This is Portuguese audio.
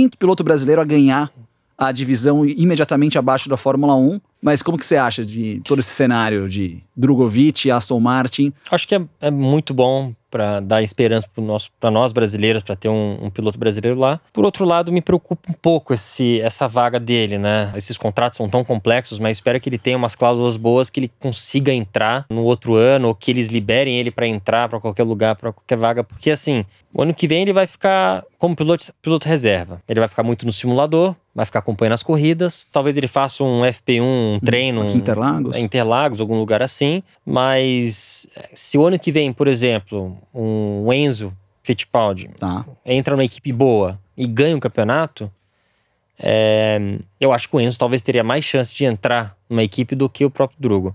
quinto piloto brasileiro a ganhar a divisão imediatamente abaixo da Fórmula 1. Mas como que você acha de todo esse cenário de Drogovic, Aston Martin? Acho que é, é muito bom para dar esperança para nós brasileiros, para ter um, um, piloto brasileiro lá. Por outro lado, me preocupa um pouco esse, essa vaga dele, né? Esses contratos são tão complexos, mas espero que ele tenha umas cláusulas boas que ele consiga entrar no outro ano, ou que eles liberem ele para entrar para qualquer lugar, para qualquer vaga, porque assim, o ano que vem ele vai ficar como piloto, piloto reserva. Ele vai ficar muito no simulador, vai ficar acompanhando as corridas. Talvez ele faça um FP1, um hum, treino. Aqui Interlagos? Um, Interlagos, algum lugar assim. Mas se o ano que vem, por exemplo, um Enzo Fittipaldi tá. entra numa equipe boa e ganha o um campeonato, é, eu acho que o Enzo talvez teria mais chance de entrar numa equipe do que o próprio Drugo.